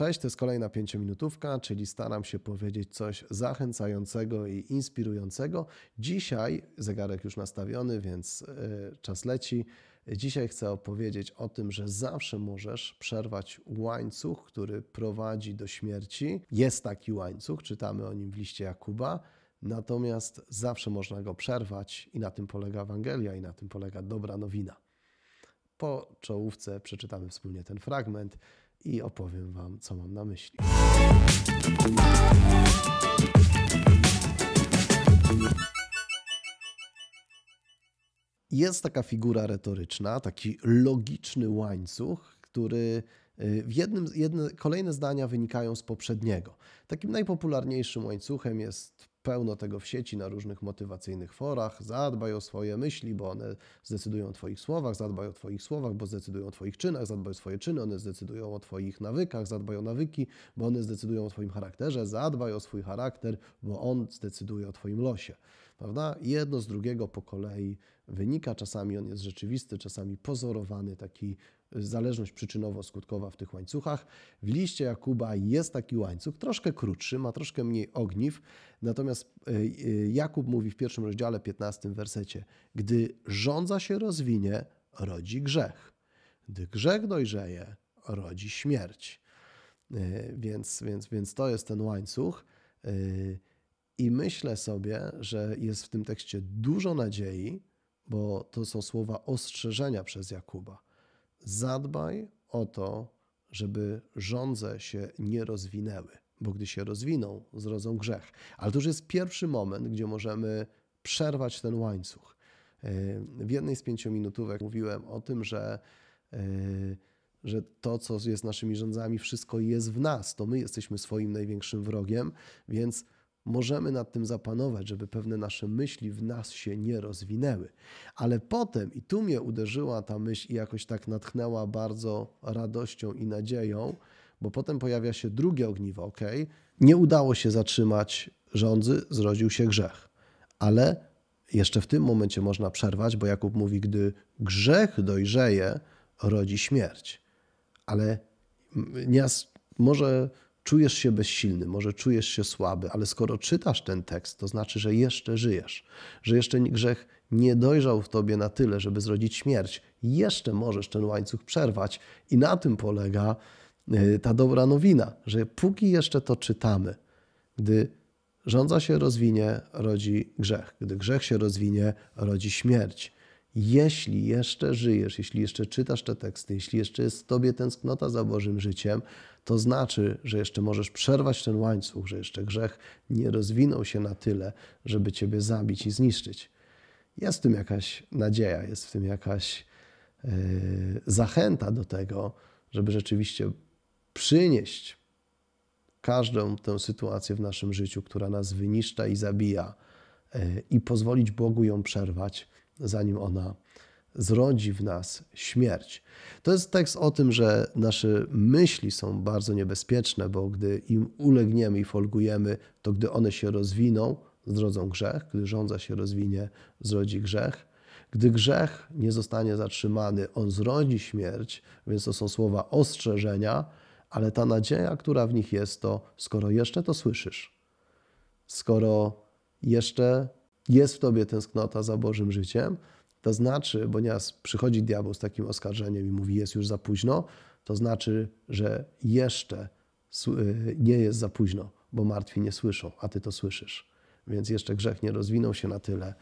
Cześć, to jest kolejna pięciominutówka, czyli staram się powiedzieć coś zachęcającego i inspirującego. Dzisiaj zegarek już nastawiony, więc y, czas leci. Dzisiaj chcę opowiedzieć o tym, że zawsze możesz przerwać łańcuch, który prowadzi do śmierci. Jest taki łańcuch, czytamy o nim w liście Jakuba. Natomiast zawsze można go przerwać i na tym polega Ewangelia i na tym polega dobra nowina. Po czołówce przeczytamy wspólnie ten fragment i opowiem Wam, co mam na myśli. Jest taka figura retoryczna, taki logiczny łańcuch, który y, w jednym, jedne, kolejne zdania wynikają z poprzedniego. Takim najpopularniejszym łańcuchem jest pełno tego w sieci na różnych motywacyjnych forach. Zadbaj o swoje myśli, bo one zdecydują o Twoich słowach, zadbaj o Twoich słowach, bo zdecydują o Twoich czynach, zadbaj o swoje czyny, one zdecydują o Twoich nawykach, zadbaj o nawyki, bo one zdecydują o Twoim charakterze, zadbaj o swój charakter, bo on zdecyduje o Twoim losie prawda? Jedno z drugiego po kolei wynika, czasami on jest rzeczywisty, czasami pozorowany, taki y, zależność przyczynowo-skutkowa w tych łańcuchach. W liście Jakuba jest taki łańcuch, troszkę krótszy, ma troszkę mniej ogniw, natomiast y, y, Jakub mówi w pierwszym rozdziale, 15 wersecie, gdy rządza się rozwinie, rodzi grzech. Gdy grzech dojrzeje, rodzi śmierć. Więc, więc, więc to jest ten łańcuch. I myślę sobie, że jest w tym tekście dużo nadziei, bo to są słowa ostrzeżenia przez Jakuba. Zadbaj o to, żeby żądze się nie rozwinęły, bo gdy się rozwiną, zrodzą grzech. Ale to już jest pierwszy moment, gdzie możemy przerwać ten łańcuch. Yy, w jednej z pięciominutówek mówiłem o tym, że, yy, że to, co jest naszymi rządzami, wszystko jest w nas. To my jesteśmy swoim największym wrogiem, więc możemy nad tym zapanować, żeby pewne nasze myśli w nas się nie rozwinęły. Ale potem, i tu mnie uderzyła ta myśl i jakoś tak natchnęła bardzo radością i nadzieją, bo potem pojawia się drugie ogniwo, ok? Nie udało się zatrzymać rządzy, zrodził się grzech. Ale jeszcze w tym momencie można przerwać, bo Jakub mówi, gdy grzech dojrzeje, rodzi śmierć. Ale nie, może czujesz się bezsilny, może czujesz się słaby, ale skoro czytasz ten tekst, to znaczy, że jeszcze żyjesz, że jeszcze grzech nie dojrzał w tobie na tyle, żeby zrodzić śmierć. Jeszcze możesz ten łańcuch przerwać i na tym polega y, ta dobra nowina, że póki jeszcze to czytamy, gdy rządza się rozwinie, rodzi grzech, gdy grzech się rozwinie, rodzi śmierć. Jeśli jeszcze żyjesz, jeśli jeszcze czytasz te teksty, jeśli jeszcze jest w tobie tęsknota za Bożym życiem, to znaczy, że jeszcze możesz przerwać ten łańcuch, że jeszcze grzech nie rozwinął się na tyle, żeby ciebie zabić i zniszczyć. Jest w tym jakaś nadzieja, jest w tym jakaś yy, zachęta do tego, żeby rzeczywiście przynieść każdą tę sytuację w naszym życiu, która nas wyniszcza i zabija, yy, i pozwolić Bogu ją przerwać zanim ona zrodzi w nas śmierć. To jest tekst o tym, że nasze myśli są bardzo niebezpieczne, bo gdy im ulegniemy i folgujemy, to gdy one się rozwiną, zrodzą grzech, gdy rządza się rozwinie, zrodzi grzech. Gdy grzech nie zostanie zatrzymany, on zrodzi śmierć, więc to są słowa ostrzeżenia, ale ta nadzieja, która w nich jest, to skoro jeszcze to słyszysz, skoro jeszcze jest w tobie tęsknota za Bożym życiem, to znaczy, bo nieraz przychodzi diabeł z takim oskarżeniem i mówi, jest już za późno, to znaczy, że jeszcze y, nie jest za późno, bo martwi nie słyszą, a ty to słyszysz. Więc jeszcze grzech nie rozwinął się na tyle,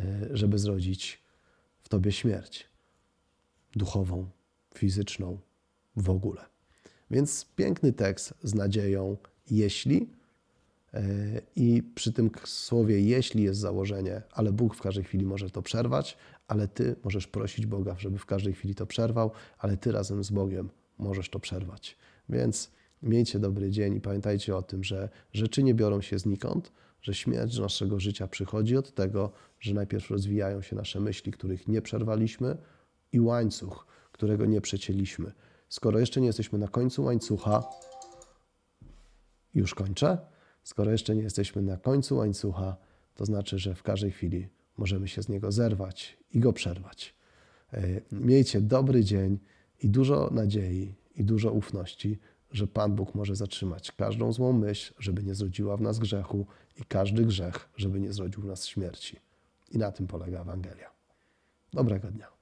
y, żeby zrodzić w tobie śmierć duchową, fizyczną, w ogóle. Więc piękny tekst z nadzieją, jeśli E, I przy tym słowie, jeśli jest założenie, ale Bóg w każdej chwili może to przerwać, ale ty możesz prosić Boga, żeby w każdej chwili to przerwał, ale ty razem z Bogiem możesz to przerwać. Więc miejcie dobry dzień i pamiętajcie o tym, że rzeczy nie biorą się znikąd, że śmierć naszego życia przychodzi od tego, że najpierw rozwijają się nasze myśli, których nie przerwaliśmy, i łańcuch, którego nie przecięliśmy. Skoro jeszcze nie jesteśmy na końcu łańcucha, już kończę Skoro jeszcze nie jesteśmy na końcu łańcucha, to znaczy, że w każdej chwili możemy się z niego zerwać i go przerwać. E, miejcie dobry dzień i dużo nadziei i dużo ufności, że Pan Bóg może zatrzymać każdą złą myśl, żeby nie zrodziła w nas grzechu i każdy grzech, żeby nie zrodził w nas śmierci. I na tym polega Ewangelia. Dobrego dnia.